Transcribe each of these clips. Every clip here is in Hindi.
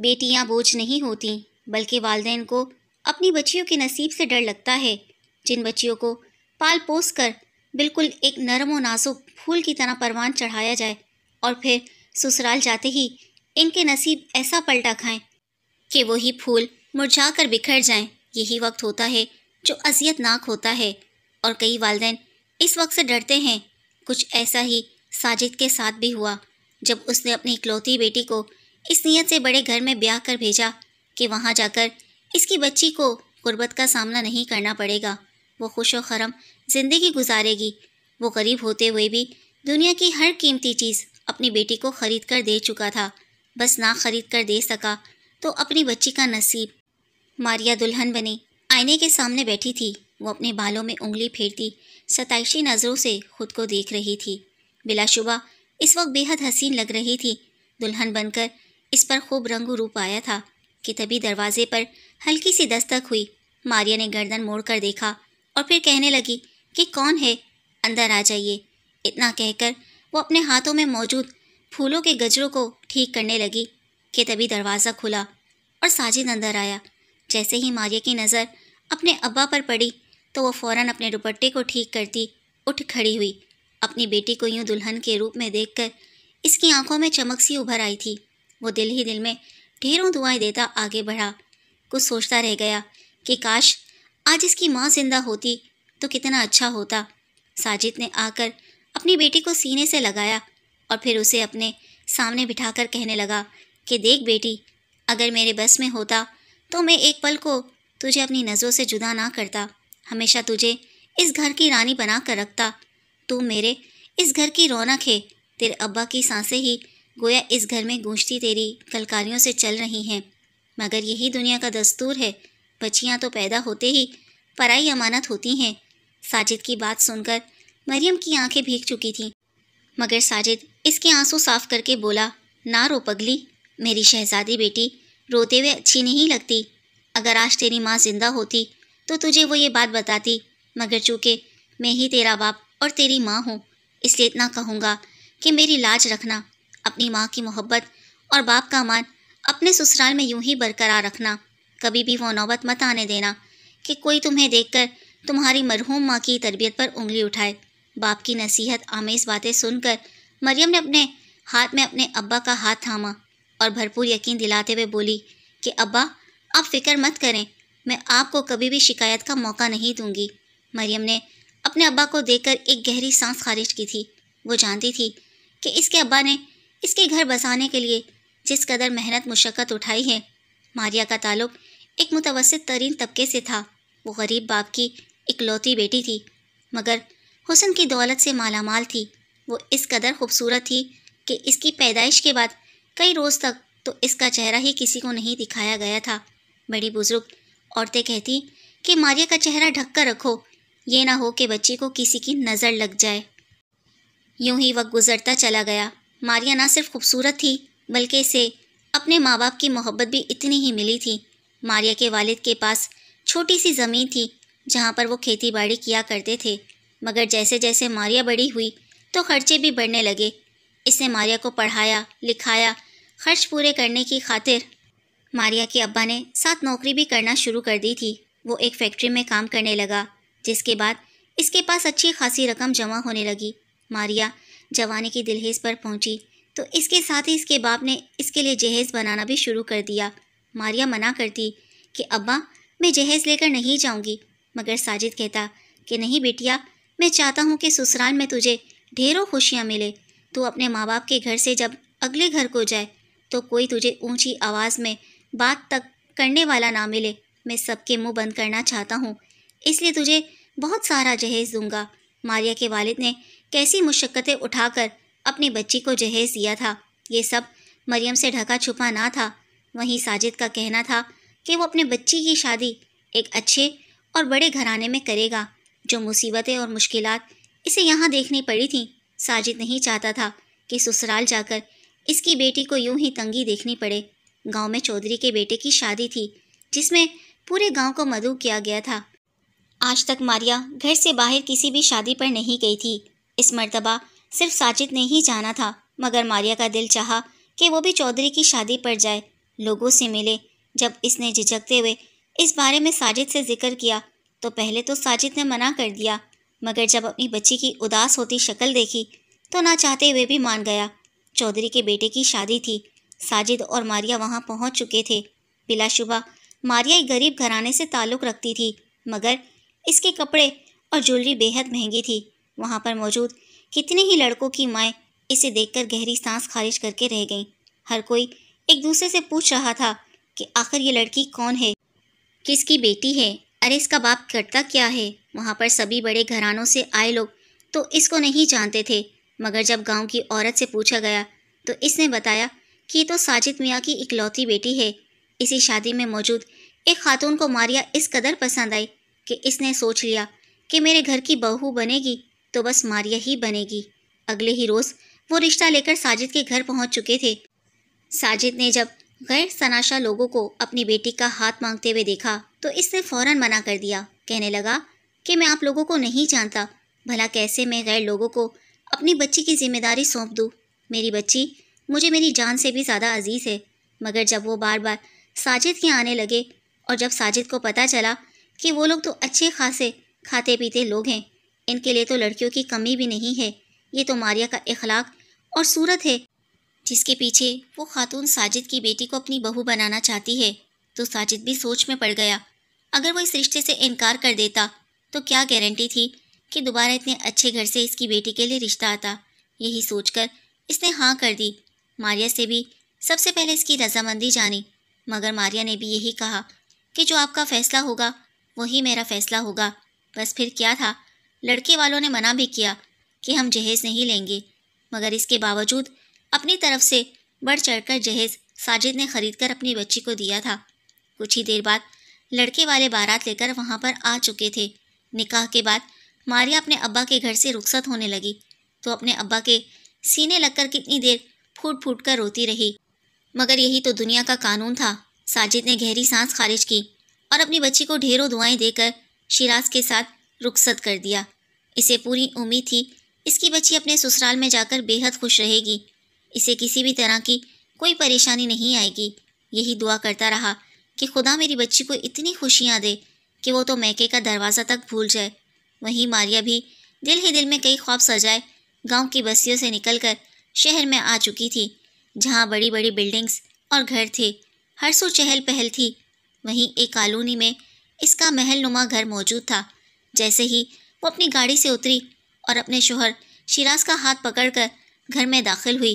बेटियां बोझ नहीं होती बल्कि वालदे को अपनी बच्चियों के नसीब से डर लगता है जिन बच्चियों को पाल पोस कर बिल्कुल एक नरम व नाजुक फूल की तरह परवान चढ़ाया जाए और फिर ससुराल जाते ही इनके नसीब ऐसा पलटा खाएं कि वही फूल मुरझा कर बिखर जाएं यही वक्त होता है जो अजियतनाक होता है और कई वालदे इस वक्त से डरते हैं कुछ ऐसा ही साजिद के साथ भी हुआ जब उसने अपनी इकलौती बेटी को इस नीयत से बड़े घर में ब्याह कर भेजा कि वहाँ जाकर इसकी बच्ची को गुर्बत का सामना नहीं करना पड़ेगा वो खुश व खरम ज़िंदगी गुजारेगी वो गरीब होते हुए भी दुनिया की हर कीमती चीज़ अपनी बेटी को ख़रीद कर दे चुका था बस ना ख़रीद कर दे सका तो अपनी बच्ची का नसीब मारिया दुल्हन बने आईने के सामने बैठी थी वो अपने बालों में उंगली फेरती सताइशी नज़रों से खुद को देख रही थी बिलाशुबा इस वक्त बेहद हसीन लग रही थी दुल्हन बनकर इस पर खूब रंग रूप आया था कि तभी दरवाजे पर हल्की सी दस्तक हुई मारिया ने गर्दन मोड़कर देखा और फिर कहने लगी कि कौन है अंदर आ जाइए इतना कहकर वो अपने हाथों में मौजूद फूलों के गजरों को ठीक करने लगी कि तभी दरवाज़ा खुला और साजिद अंदर आया जैसे ही मारिया की नज़र अपने अब्बा पर पड़ी तो वो फौरन अपने दुपट्टे को ठीक करती उठ खड़ी हुई अपनी बेटी को यूं दुल्हन के रूप में देखकर इसकी आंखों में चमक सी उभर आई थी वो दिल ही दिल में ढेरों दुआएं देता आगे बढ़ा कुछ सोचता रह गया कि काश आज इसकी माँ जिंदा होती तो कितना अच्छा होता साजिद ने आकर अपनी बेटी को सीने से लगाया और फिर उसे अपने सामने बिठाकर कहने लगा कि देख बेटी अगर मेरे बस में होता तो मैं एक पल को तुझे अपनी नज़रों से जुदा ना करता हमेशा तुझे इस घर की रानी बना कर रखता तू मेरे इस घर की रौनक है तेरे अब्बा की सांसें ही गोया इस घर में गूंजती तेरी कलकारियों से चल रही हैं मगर यही दुनिया का दस्तूर है बच्चियाँ तो पैदा होते ही पराई अमानत होती हैं साजिद की बात सुनकर मरियम की आंखें भीग चुकी थीं मगर साजिद इसके आंसू साफ करके बोला ना रो पगली मेरी शहजादी बेटी रोते हुए अच्छी नहीं लगती अगर आज तेरी माँ जिंदा होती तो तुझे वो ये बात बताती मगर चूँकि मैं ही तेरा बाप और तेरी माँ हूँ इसलिए इतना कहूँगा कि मेरी लाज रखना अपनी माँ की मोहब्बत और बाप का मान अपने ससुराल में यूं ही बरकरार रखना कभी भी वो नौबत मत आने देना कि कोई तुम्हें देखकर तुम्हारी मरहूम माँ की तरबियत पर उंगली उठाए बाप की नसीहत आमेज़ बातें सुनकर मरियम ने अपने हाथ में अपने अब्बा का हाथ थामा और भरपूर यकीन दिलाते हुए बोली कि अब्बा आप फिक्र मत करें मैं आपको कभी भी शिकायत का मौका नहीं दूंगी मरियम ने अपने अब्बा को देखकर एक गहरी सांस खारिज की थी वो जानती थी कि इसके अब्बा ने इसके घर बसाने के लिए जिस कदर मेहनत मुशक्क़त उठाई है मारिया का ताल्लुक एक मुतवसत तरीन तबके से था वो गरीब बाप की इकलौती बेटी थी मगर हुसन की दौलत से मालामाल थी वो इस कदर खूबसूरत थी कि इसकी पैदाइश के बाद कई रोज़ तक तो इसका चेहरा ही किसी को नहीं दिखाया गया था बड़ी बुज़ुर्ग औरतें कहती कि मारिया का चेहरा ढक कर रखो ये ना हो कि बच्ची को किसी की नज़र लग जाए यूं ही वक्त गुजरता चला गया मारिया ना सिर्फ खूबसूरत थी बल्कि इसे अपने माँ बाप की मोहब्बत भी इतनी ही मिली थी मारिया के वालिद के पास छोटी सी ज़मीन थी जहाँ पर वो खेती बाड़ी किया करते थे मगर जैसे जैसे मारिया बड़ी हुई तो खर्चे भी बढ़ने लगे इसने मारिया को पढ़ाया लिखाया खर्च पूरे करने की खातिर मारिया के अब्बा ने साथ नौकरी भी करना शुरू कर दी थी वो एक फैक्ट्री में काम करने लगा जिसके बाद इसके पास अच्छी खासी रकम जमा होने लगी मारिया जवानी की दिलहेज पर पहुंची तो इसके साथ ही इसके बाप ने इसके लिए जहेज़ बनाना भी शुरू कर दिया मारिया मना करती कि अब्बा मैं जहेज़ लेकर नहीं जाऊंगी मगर साजिद कहता कि नहीं बेटिया मैं चाहता हूँ कि ससुराल में तुझे ढेरों खुशियाँ मिले तू अपने माँ बाप के घर से जब अगले घर को जाए तो कोई तुझे ऊँची आवाज़ में बात तक करने वाला ना मिले मैं सबके मुंह बंद करना चाहता हूँ इसलिए तुझे बहुत सारा जहेज़ दूंगा मारिया के वालिद ने कैसी मुशक्क़तें उठाकर अपनी बच्ची को जहेज दिया था ये सब मरियम से ढका छुपा ना था वहीं साजिद का कहना था कि वो अपने बच्ची की शादी एक अच्छे और बड़े घराने में करेगा जो मुसीबतें और मुश्किल इसे यहाँ देखनी पड़ी थी साजिद नहीं चाहता था कि ससुराल जाकर इसकी बेटी को यूं ही तंगी देखनी पड़े गांव में चौधरी के बेटे की शादी थी जिसमें पूरे गांव को मधु किया गया था आज तक मारिया घर से बाहर किसी भी शादी पर नहीं गई थी इस मरतबा सिर्फ साजिद ने ही जाना था मगर मारिया का दिल चाहा कि वो भी चौधरी की शादी पर जाए लोगों से मिले जब इसने झिझकते हुए इस बारे में साजिद से जिक्र किया तो पहले तो साजिद ने मना कर दिया मगर जब अपनी बच्ची की उदास होती शक्ल देखी तो ना चाहते हुए भी मान गया चौधरी के बेटे की शादी थी साजिद और मारिया वहाँ पहुँच चुके थे बिलाशुबा मारिया एक गरीब घराने से ताल्लुक़ रखती थी मगर इसके कपड़े और ज्वेलरी बेहद महंगी थी वहाँ पर मौजूद कितने ही लड़कों की माएँ इसे देखकर गहरी सांस खारिज करके रह गईं हर कोई एक दूसरे से पूछ रहा था कि आखिर ये लड़की कौन है किसकी बेटी है अरे इसका बाप करता क्या है वहाँ पर सभी बड़े घरानों से आए लोग तो इसको नहीं जानते थे मगर जब गांव की औरत से पूछा गया तो इसने बताया कि ये तो साजिद मियाँ की इकलौती बेटी है इसी शादी में मौजूद एक खातून को मारिया इस कदर पसंद आई कि इसने सोच लिया कि मेरे घर की बहू बनेगी तो बस मारिया ही बनेगी अगले ही रोज़ वो रिश्ता लेकर साजिद के घर पहुंच चुके थे साजिद ने जब गैर सनाशा लोगों को अपनी बेटी का हाथ मांगते हुए देखा तो इसने फौरन मना कर दिया कहने लगा कि मैं आप लोगों को नहीं जानता भला कैसे मैं गैर लोगों को अपनी बच्ची की जिम्मेदारी सौंप दूँ मेरी बच्ची मुझे मेरी जान से भी ज़्यादा अजीज़ है मगर जब वो बार बार साजिद के आने लगे और जब साजिद को पता चला कि वो लोग तो अच्छे खासे खाते पीते लोग हैं इनके लिए तो लड़कियों की कमी भी नहीं है ये तो मारिया का अखलाक और सूरत है जिसके पीछे वो खातून साजिद की बेटी को अपनी बहू बनाना चाहती है तो साजिद भी सोच में पड़ गया अगर वो इस रिश्ते से इनकार कर देता तो क्या गारंटी थी कि दोबारा इतने अच्छे घर से इसकी बेटी के लिए रिश्ता आता यही सोचकर इसने हाँ कर दी मारिया से भी सबसे पहले इसकी रजामंदी जानी मगर मारिया ने भी यही कहा कि जो आपका फ़ैसला होगा वही मेरा फ़ैसला होगा बस फिर क्या था लड़के वालों ने मना भी किया कि हम जहेज़ नहीं लेंगे मगर इसके बावजूद अपनी तरफ से बढ़ चढ़कर जहेज़ साजिद ने खरीद कर अपनी बच्ची को दिया था कुछ ही देर बाद लड़के वाले बारात लेकर वहाँ पर आ चुके थे निकाह के बाद मारिया अपने अब्बा के घर से रुखसत होने लगी तो अपने अब्बा के सीने लगकर कितनी देर फूट फूट कर रोती रही मगर यही तो दुनिया का कानून था साजिद ने गहरी सांस खारिज की और अपनी बच्ची को ढेरों दुआएं देकर शिराज के साथ रुखसत कर दिया इसे पूरी उम्मीद थी इसकी बच्ची अपने ससुराल में जाकर बेहद खुश रहेगी इसे किसी भी तरह की कोई परेशानी नहीं आएगी यही दुआ करता रहा कि खुदा मेरी बच्ची को इतनी खुशियाँ दे कि वो तो मैके का दरवाज़ा तक भूल जाए वहीं मारिया भी दिल ही दिल में कई ख्वाब सजाए गांव की बस्तियों से निकलकर शहर में आ चुकी थी जहाँ बड़ी बड़ी बिल्डिंग्स और घर थे हर सो चहल पहल थी वहीं एक कॉलोनी में इसका महल नुमा घर मौजूद था जैसे ही वो अपनी गाड़ी से उतरी और अपने शोहर शिराज का हाथ पकड़कर घर में दाखिल हुई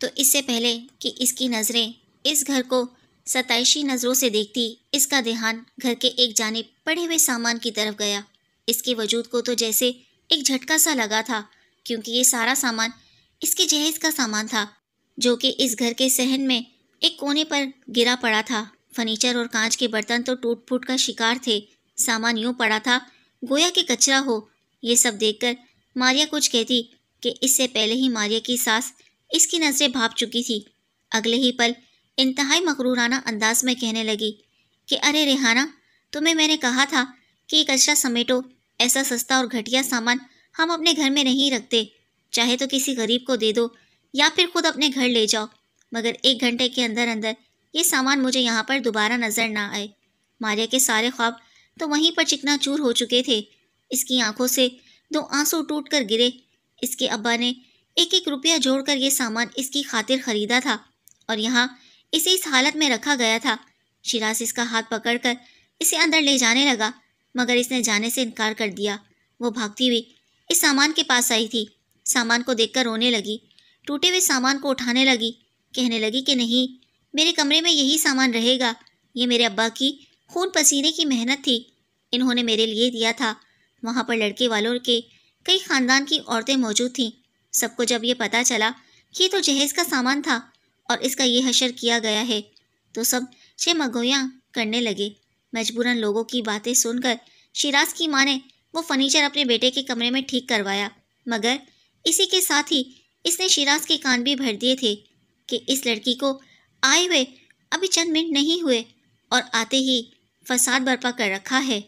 तो इससे पहले कि इसकी नज़रें इस घर को सतयशी नज़रों से देखती इसका ध्यान घर के एक जाने पड़े हुए सामान की तरफ गया इसके वजूद को तो जैसे एक झटका सा लगा था क्योंकि ये सारा सामान इसके जहेज का सामान था जो कि इस घर के सहन में एक कोने पर गिरा पड़ा था फर्नीचर और कांच के बर्तन तो टूट फूट का शिकार थे सामान यूँ पड़ा था गोया कि कचरा हो ये सब देखकर मारिया कुछ कहती कि इससे पहले ही मारिया की सास इसकी नज़रें भाप चुकी थी अगले ही पल इंतहाई मकरूराना अंदाज में कहने लगी कि अरे रेहाना तुम्हें मैंने कहा था कि कचरा समेटो ऐसा सस्ता और घटिया सामान हम अपने घर में नहीं रखते चाहे तो किसी गरीब को दे दो या फिर खुद अपने घर ले जाओ मगर एक घंटे के अंदर अंदर ये सामान मुझे यहाँ पर दोबारा नज़र ना आए मारिया के सारे ख्वाब तो वहीं पर चिकना चूर हो चुके थे इसकी आंखों से दो आंसू टूट कर गिरे इसके अब्बा ने एक एक रुपया जोड़कर ये सामान इसकी खातिर खरीदा था और यहाँ इसे इस हालत में रखा गया था शिराज इसका हाथ पकड़कर इसे अंदर ले जाने लगा मगर इसने जाने से इनकार कर दिया वो भागती हुई इस सामान के पास आई थी सामान को कर रोने लगी टूटे हुए सामान को उठाने लगी कहने लगी कि नहीं मेरे कमरे में यही सामान रहेगा ये मेरे अब्बा की खून पसीने की मेहनत थी इन्होंने मेरे लिए दिया था वहाँ पर लड़के वालों के कई खानदान की औरतें मौजूद थीं सबको जब ये पता चला कि तो जहेज का सामान था और इसका ये हशर किया गया है तो सब मगोयाँ करने लगे मजबूरन लोगों की बातें सुनकर शिराज की माँ ने वो फर्नीचर अपने बेटे के कमरे में ठीक करवाया मगर इसी के साथ ही इसने शिराज के कान भी भर दिए थे कि इस लड़की को आए हुए अभी चंद मिनट नहीं हुए और आते ही फसाद बर्पा कर रखा है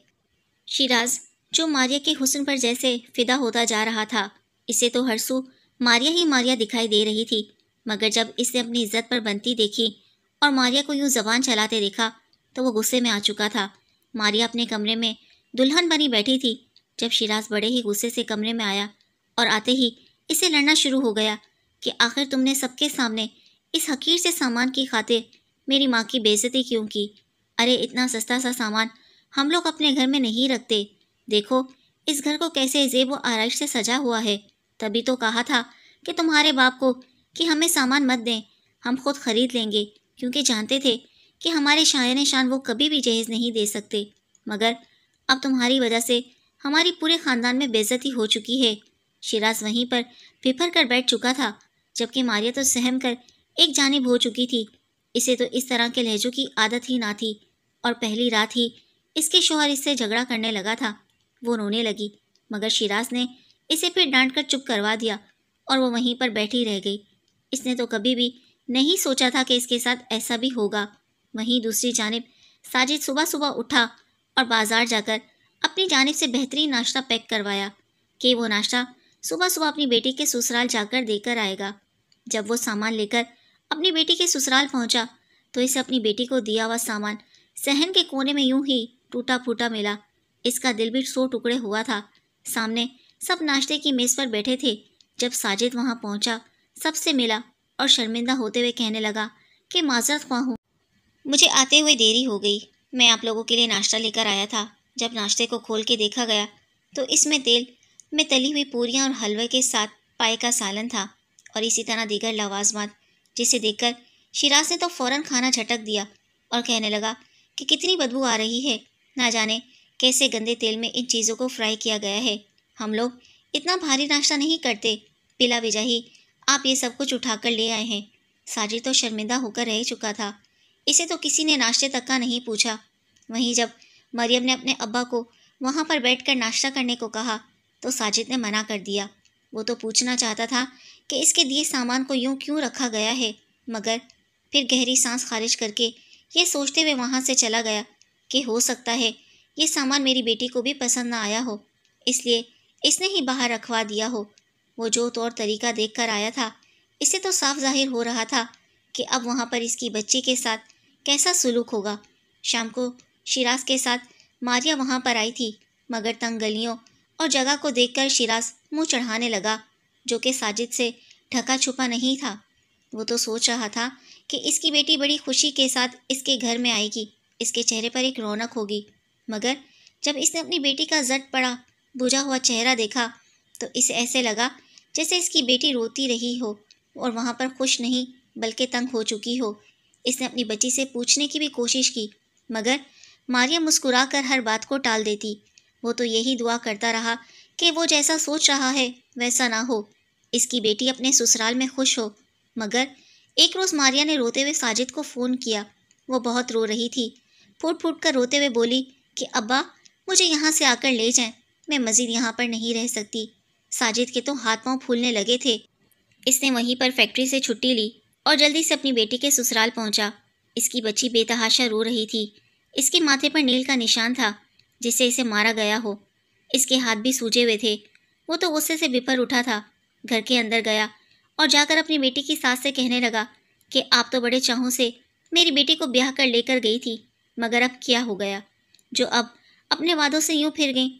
शिराज जो मारिया के हुसन पर जैसे फिदा होता जा रहा था इसे तो हरसू मारिया ही मारिया दिखाई दे रही थी मगर जब इसने अपनी इज्जत पर बनती देखी और मारिया को यूं जबान चलाते देखा तो वो गुस्से में आ चुका था मारिया अपने कमरे में दुल्हन बनी बैठी थी जब शिराज बड़े ही गुस्से से कमरे में आया और आते ही इसे लड़ना शुरू हो गया कि आखिर तुमने सबके सामने इस हकीर से सामान की खातिर मेरी माँ की बेइज्जती क्यों की अरे इतना सस्ता सा सामान हम लोग अपने घर में नहीं रखते देखो इस घर को कैसे जेब व आरइश से सजा हुआ है तभी तो कहा था कि तुम्हारे बाप को कि हमें सामान मत दें हम खुद खरीद लेंगे क्योंकि जानते थे कि हमारे शायन शान वो कभी भी जहेज़ नहीं दे सकते मगर अब तुम्हारी वजह से हमारी पूरे ख़ानदान में बेज़ती हो चुकी है शिराज वहीं पर फिफर कर बैठ चुका था जबकि मारिया तो सहम कर एक जानब हो चुकी थी इसे तो इस तरह के लहजों की आदत ही ना थी और पहली रात ही इसके शोहर इससे झगड़ा करने लगा था वो रोने लगी मगर शिराज ने इसे फिर डांट कर चुप करवा दिया और वो वहीं पर बैठी रह गई इसने तो कभी भी नहीं सोचा था कि इसके साथ ऐसा भी होगा वहीं दूसरी जानब साजिद सुबह सुबह उठा और बाज़ार जाकर अपनी जानब से बेहतरीन नाश्ता पैक करवाया कि वो नाश्ता सुबह सुबह अपनी बेटी के ससुराल जाकर देकर आएगा जब वो सामान लेकर अपनी बेटी के ससुराल पहुंचा तो इसे अपनी बेटी को दिया हुआ सामान सहन के कोने में यूं ही टूटा फूटा मिला इसका दिल भी सौ टुकड़े हुआ था सामने सब नाश्ते की मेज़ पर बैठे थे जब साजिद वहाँ पहुँचा सबसे मिला और शर्मिंदा होते हुए कहने लगा कि माजरत ख्वा हूँ मुझे आते हुए देरी हो गई मैं आप लोगों के लिए नाश्ता लेकर आया था जब नाश्ते को खोल के देखा गया तो इसमें तेल में तली हुई पूरियाँ और हलवे के साथ पाए का सालन था और इसी तरह दीगर लवाजमात जिसे देखकर शिराज ने तो फ़ौरन खाना झटक दिया और कहने लगा कि कितनी बदबू आ रही है ना जाने कैसे गंदे तेल में इन चीज़ों को फ्राई किया गया है हम लोग इतना भारी नाश्ता नहीं करते पिला बेजा ही आप ये सब कुछ उठा कर ले आए हैं साजिद तो शर्मिंदा होकर रह चुका था इसे तो किसी ने नाश्ते तक का नहीं पूछा वहीं जब मरियम ने अपने अब्बा को वहाँ पर बैठकर नाश्ता करने को कहा तो साजिद ने मना कर दिया वो तो पूछना चाहता था कि इसके दिए सामान को यूँ क्यों रखा गया है मगर फिर गहरी सांस खारिज करके ये सोचते हुए वहाँ से चला गया कि हो सकता है ये सामान मेरी बेटी को भी पसंद ना आया हो इसलिए इसने ही बाहर रखवा दिया हो वो जो तौर तरीका देख कर आया था इससे तो साफ जाहिर हो रहा था कि अब वहाँ पर इसकी बच्ची के साथ कैसा सुलूक होगा शाम को शिराज के साथ मारिया वहाँ पर आई थी मगर तंग गलियों और जगह को देखकर शिराज मुंह चढ़ाने लगा जो कि साजिद से ढका छुपा नहीं था वो तो सोच रहा था कि इसकी बेटी बड़ी खुशी के साथ इसके घर में आएगी इसके चेहरे पर एक रौनक होगी मगर जब इसने अपनी बेटी का जट पड़ा बुझा हुआ चेहरा देखा तो इसे ऐसे लगा जैसे इसकी बेटी रोती रही हो और वहाँ पर खुश नहीं बल्कि तंग हो चुकी हो इसने अपनी बच्ची से पूछने की भी कोशिश की मगर मारिया मुस्कुरा कर हर बात को टाल देती वो तो यही दुआ करता रहा कि वो जैसा सोच रहा है वैसा ना हो इसकी बेटी अपने ससुराल में खुश हो मगर एक रोज़ मारिया ने रोते हुए साजिद को फ़ोन किया वो बहुत रो रही थी फूट फूट कर रोते हुए बोली कि अब्बा मुझे यहाँ से आकर ले जाएं मैं मज़ीद यहाँ पर नहीं रह सकती साजिद के तो हाथ पाँव फूलने लगे थे इसने वहीं पर फैक्ट्री से छुट्टी ली और जल्दी से अपनी बेटी के ससुराल पहुँचा इसकी बच्ची बेतहाशा रो रही थी इसके माथे पर नील का निशान था जिससे इसे मारा गया हो इसके हाथ भी सूजे हुए थे वो तो गुस्से से बिफर उठा था घर के अंदर गया और जाकर अपनी बेटी की सास से कहने लगा कि आप तो बड़े चाहों से मेरी बेटी को ब्याह कर लेकर गई थी मगर अब क्या हो गया जो अब अपने वादों से यूं फिर गई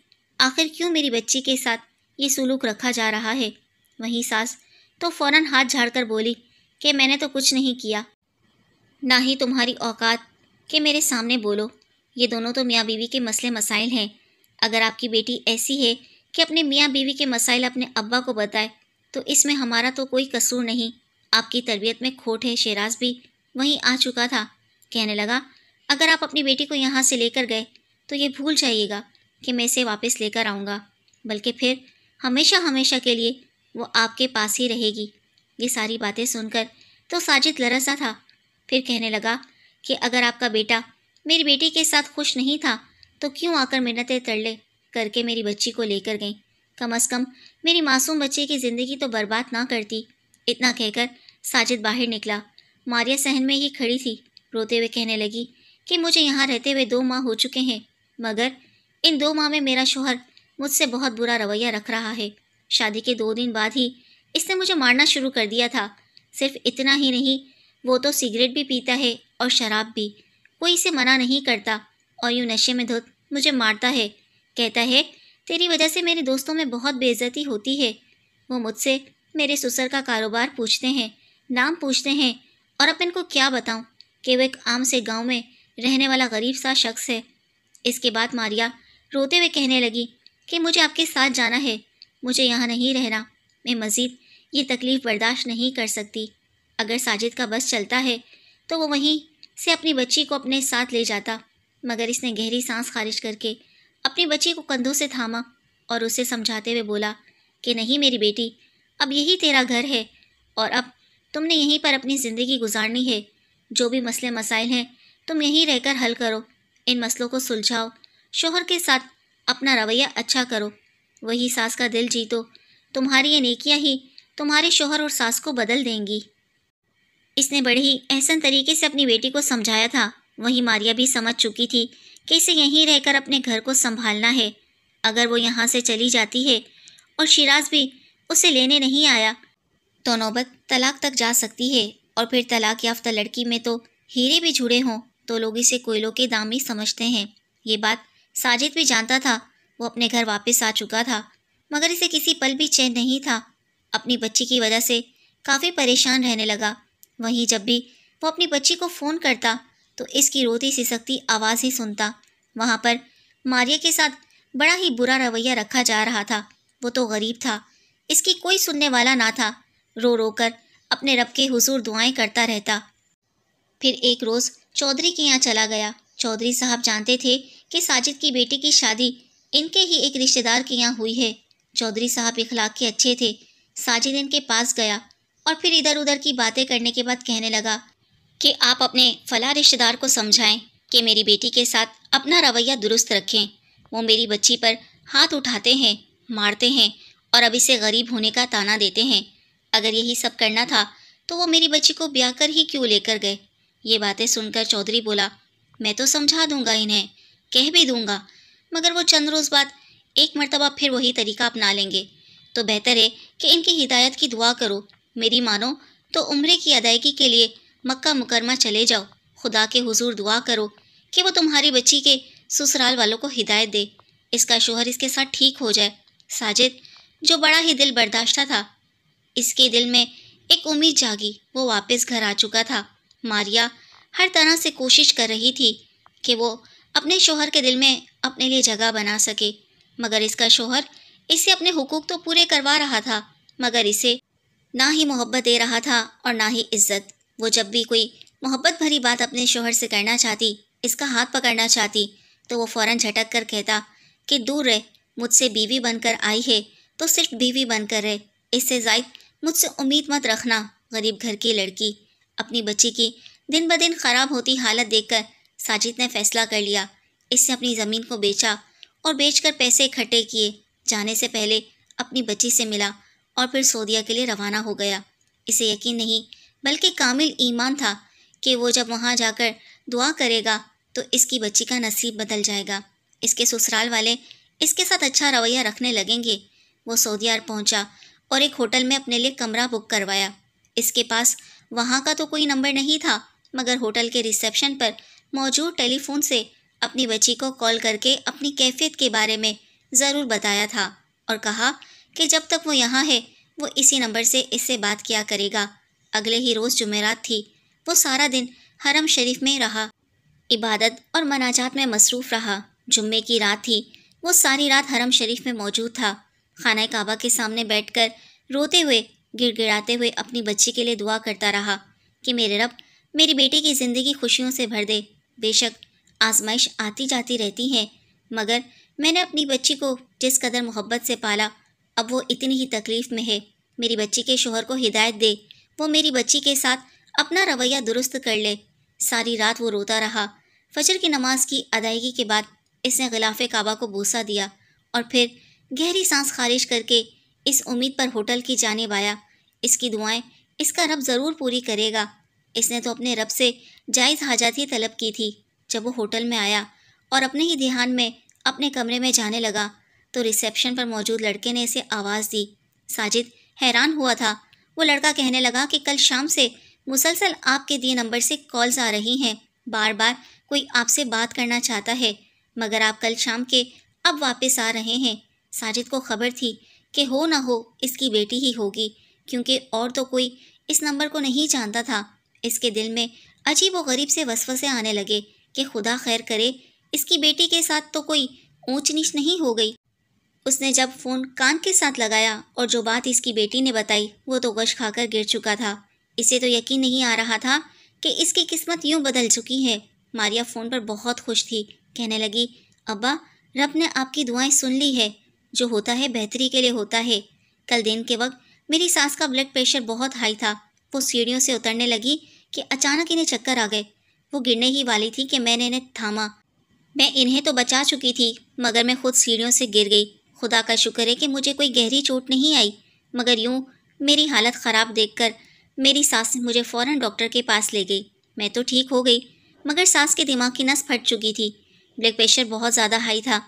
आखिर क्यों मेरी बच्ची के साथ ये सुलूक रखा जा रहा है वहीं सास तो फौरन हाथ झाड़कर बोली कि मैंने तो कुछ नहीं किया ना ही तुम्हारी औकात के मेरे सामने बोलो ये दोनों तो मियाँ बीवी के मसले मसाइल हैं अगर आपकी बेटी ऐसी है कि अपने मियाँ बीवी के मसाइल अपने अब्बा को बताए तो इसमें हमारा तो कोई कसूर नहीं आपकी तरबियत में खोट है शेराज भी वहीं आ चुका था कहने लगा अगर आप अपनी बेटी को यहाँ से लेकर गए तो ये भूल जाइएगा कि मैं इसे वापस लेकर आऊँगा बल्कि फिर हमेशा हमेशा के लिए वो आपके पास ही रहेगी ये सारी बातें सुनकर तो साजिद लरसा था फिर कहने लगा कि अगर आपका बेटा मेरी बेटी के साथ खुश नहीं था तो क्यों आकर मिन्नतें तरले करके मेरी बच्ची को लेकर गई कम अज़ कम मेरी मासूम बच्चे की ज़िंदगी तो बर्बाद ना करती इतना कहकर साजिद बाहर निकला मारिया सहन में ही खड़ी थी रोते हुए कहने लगी कि मुझे यहाँ रहते हुए दो माह हो चुके हैं मगर इन दो माह में मेरा शोहर मुझसे बहुत बुरा रवैया रख रहा है शादी के दो दिन बाद ही इसने मुझे मारना शुरू कर दिया था सिर्फ इतना ही नहीं वो तो सिगरेट भी पीता है और शराब भी कोई इसे मना नहीं करता और यूँ नशे में धुत मुझे मारता है कहता है तेरी वजह से मेरे दोस्तों में बहुत बेजती होती है वो मुझसे मेरे ससुर का कारोबार पूछते हैं नाम पूछते हैं और अपन को क्या बताऊं कि वो एक आम से गांव में रहने वाला गरीब सा शख्स है इसके बाद मारिया रोते हुए कहने लगी कि मुझे आपके साथ जाना है मुझे यहाँ नहीं रहना मैं मज़ीद ये तकलीफ़ बर्दाश्त नहीं कर सकती अगर साजिद का बस चलता है तो वो वहीं से अपनी बच्ची को अपने साथ ले जाता मगर इसने गहरी सांस खारिज करके अपने बच्चे को कंधों से थामा और उसे समझाते हुए बोला कि नहीं मेरी बेटी अब यही तेरा घर है और अब तुमने यहीं पर अपनी ज़िंदगी गुजारनी है जो भी मसले मसाइल हैं तुम यहीं रहकर हल करो इन मसलों को सुलझाओ शोहर के साथ अपना रवैया अच्छा करो वही सास का दिल जीतो तुम्हारी ये नेकियाँ ही तुम्हारे शोहर और सास को बदल देंगी इसने बड़े ही एहसन तरीके से अपनी बेटी को समझाया था वहीं मारिया भी समझ चुकी थी कि इसे यहीं रहकर अपने घर को संभालना है अगर वो यहाँ से चली जाती है और शिराज भी उसे लेने नहीं आया तो नौबत तलाक तक जा सकती है और फिर तलाक याफ्ता लड़की में तो हीरे भी जुड़े हों तो लोग इसे कोयलों के दाम ही समझते हैं ये बात साजिद भी जानता था वो अपने घर वापस आ चुका था मगर इसे किसी पल भी चैन नहीं था अपनी बच्ची की वजह से काफ़ी परेशान रहने लगा वहीं जब भी वो अपनी बच्ची को फ़ोन करता तो इसकी रोती सी सकती आवाज़ ही सुनता वहाँ पर मारिया के साथ बड़ा ही बुरा रवैया रखा जा रहा था वो तो गरीब था इसकी कोई सुनने वाला ना था रो रो कर अपने रब के हुजूर दुआएं करता रहता फिर एक रोज़ चौधरी के यहाँ चला गया चौधरी साहब जानते थे कि साजिद की बेटी की शादी इनके ही एक रिश्तेदार के यहाँ हुई है चौधरी साहब इखलाक के अच्छे थे साजिद इनके पास गया और फिर इधर उधर की बातें करने के बाद कहने लगा कि आप अपने फला रिश्तेदार को समझाएं कि मेरी बेटी के साथ अपना रवैया दुरुस्त रखें वो मेरी बच्ची पर हाथ उठाते हैं मारते हैं और अब इसे गरीब होने का ताना देते हैं अगर यही सब करना था तो वो मेरी बच्ची को ब्याह कर ही क्यों लेकर गए ये बातें सुनकर चौधरी बोला मैं तो समझा दूंगा इन्हें कह भी दूंगा मगर वो चंद रोज़ बाद एक मरतबा फिर वही तरीका अपना लेंगे तो बेहतर है कि इनकी हिदायत की दुआ करो मेरी मानो तो उम्र की अदायगी के लिए मक्का मुकरमा चले जाओ खुदा के हुजूर दुआ करो कि वो तुम्हारी बच्ची के ससुराल वालों को हिदायत दे इसका शोहर इसके साथ ठीक हो जाए साजिद जो बड़ा ही दिल बर्दाश्ता था इसके दिल में एक उम्मीद जागी वो वापस घर आ चुका था मारिया हर तरह से कोशिश कर रही थी कि वो अपने शोहर के दिल में अपने लिए जगह बना सके मगर इसका शोहर इसे अपने हुकूक तो पूरे करवा रहा था मगर इसे ना ही मोहब्बत दे रहा था और ना ही इज्जत वो जब भी कोई मोहब्बत भरी बात अपने शोहर से करना चाहती इसका हाथ पकड़ना चाहती तो वो फ़ौरन झटक कर कहता कि दूर रहे मुझसे बीवी बनकर आई है तो सिर्फ बीवी बनकर रहे इससे जायद मुझसे उम्मीद मत रखना गरीब घर की लड़की अपनी बच्ची की दिन ब दिन ख़राब होती हालत देखकर साजिद ने फैसला कर लिया इससे अपनी ज़मीन को बेचा और बेचकर पैसे इकट्ठे किए जाने से पहले अपनी बच्ची से मिला और फिर सोदिया के लिए रवाना हो गया इसे यकीन नहीं बल्कि कामिल ईमान था कि वो जब वहाँ जाकर दुआ करेगा तो इसकी बच्ची का नसीब बदल जाएगा इसके ससुराल वाले इसके साथ अच्छा रवैया रखने लगेंगे वो सऊदी अरब पहुँचा और एक होटल में अपने लिए कमरा बुक करवाया इसके पास वहाँ का तो कोई नंबर नहीं था मगर होटल के रिसेप्शन पर मौजूद टेलीफोन से अपनी बच्ची को कॉल करके अपनी कैफियत के बारे में ज़रूर बताया था और कहा कि जब तक वो यहाँ है वो इसी नंबर से इससे बात किया करेगा अगले ही रोज़ जुमेरात थी वो सारा दिन हरम शरीफ में रहा इबादत और मनाजात में मसरूफ़ रहा जुम्मे की रात थी वो सारी रात हरम शरीफ में मौजूद था खाना काबा के सामने बैठकर रोते हुए गिड़गिड़ाते हुए अपनी बच्ची के लिए दुआ करता रहा कि मेरे रब मेरी बेटी की ज़िंदगी खुशियों से भर दे बेशक आजमाइश आती जाती रहती हैं मगर मैंने अपनी बच्ची को जिस कदर मोहब्बत से पाला अब वो इतनी ही तकलीफ़ में है मेरी बच्ची के शोहर को हिदायत दे वो मेरी बच्ची के साथ अपना रवैया दुरुस्त कर ले सारी रात वो रोता रहा फजर की नमाज की अदायगी के बाद इसने गिलाफ काबा को बोसा दिया और फिर गहरी सांस खारिज करके इस उम्मीद पर होटल की जाने आया इसकी दुआएं इसका रब ज़रूर पूरी करेगा इसने तो अपने रब से जायज़ हाजात ही तलब की थी जब वो होटल में आया और अपने ही ध्यान में अपने कमरे में जाने लगा तो रिसेप्शन पर मौजूद लड़के ने इसे आवाज़ दी साजिद हैरान हुआ था वो लड़का कहने लगा कि कल शाम से मुसलसल आपके दिए नंबर से कॉल्स आ रही हैं बार बार कोई आपसे बात करना चाहता है मगर आप कल शाम के अब वापस आ रहे हैं साजिद को खबर थी कि हो ना हो इसकी बेटी ही होगी क्योंकि और तो कोई इस नंबर को नहीं जानता था इसके दिल में अजीब व गरीब से वसवसे आने लगे कि खुदा खैर करे इसकी बेटी के साथ तो कोई ऊँच नीच नहीं हो गई उसने जब फ़ोन कान के साथ लगाया और जो बात इसकी बेटी ने बताई वो तो गश खाकर गिर चुका था इसे तो यकीन नहीं आ रहा था कि इसकी किस्मत यूं बदल चुकी है मारिया फ़ोन पर बहुत खुश थी कहने लगी अब्बा रब ने आपकी दुआएं सुन ली है जो होता है बेहतरी के लिए होता है कल दिन के वक्त मेरी सास का ब्लड प्रेशर बहुत हाई था वो सीढ़ियों से उतरने लगी कि अचानक इन्हें चक्कर आ गए वो गिरने ही वाली थी कि मैंने इन्हें थामा मैं इन्हें तो बचा चुकी थी मगर मैं खुद सीढ़ियों से गिर गई खुदा का शुक्र है कि मुझे कोई गहरी चोट नहीं आई मगर यूँ मेरी हालत ख़राब देखकर मेरी सास मुझे फ़ौर डॉक्टर के पास ले गई मैं तो ठीक हो गई मगर सास के दिमाग की नस फट चुकी थी ब्लड प्रेशर बहुत ज़्यादा हाई था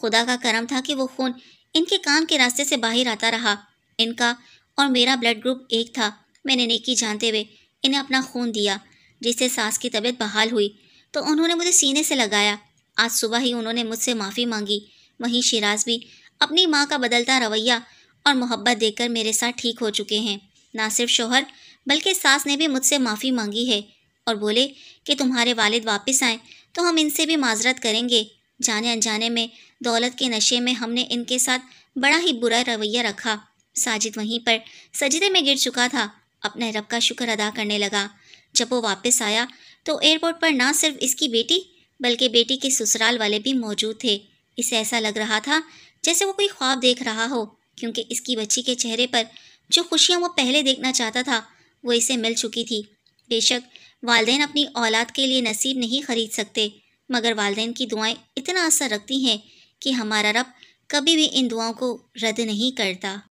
खुदा का करम था कि वो खून इनके कान के रास्ते से बाहर आता रहा इनका और मेरा ब्लड ग्रुप एक था मैंने नेकी जानते हुए इन्हें अपना खून दिया जिससे सास की तबीयत बहाल हुई तो उन्होंने मुझे सीने से लगाया आज सुबह ही उन्होंने मुझसे माफ़ी मांगी वहीं शिराज भी अपनी माँ का बदलता रवैया और मोहब्बत देकर मेरे साथ ठीक हो चुके हैं ना सिर्फ शोहर बल्कि सास ने भी मुझसे माफ़ी मांगी है और बोले कि तुम्हारे वालिद वापस आए तो हम इनसे भी माजरत करेंगे जाने अनजाने में दौलत के नशे में हमने इनके साथ बड़ा ही बुरा रवैया रखा साजिद वहीं पर सजदे में गिर चुका था अपने रब का शुक्र अदा करने लगा जब वो वापस आया तो एयरपोर्ट पर ना सिर्फ इसकी बेटी बल्कि बेटी के ससुराल वाले भी मौजूद थे इसे ऐसा लग रहा था जैसे वो कोई ख्वाब देख रहा हो क्योंकि इसकी बच्ची के चेहरे पर जो खुशियाँ वो पहले देखना चाहता था वो इसे मिल चुकी थी बेशक वालदे अपनी औलाद के लिए नसीब नहीं खरीद सकते मगर वालदेन की दुआएं इतना असर रखती हैं कि हमारा रब कभी भी इन दुआओं को रद्द नहीं करता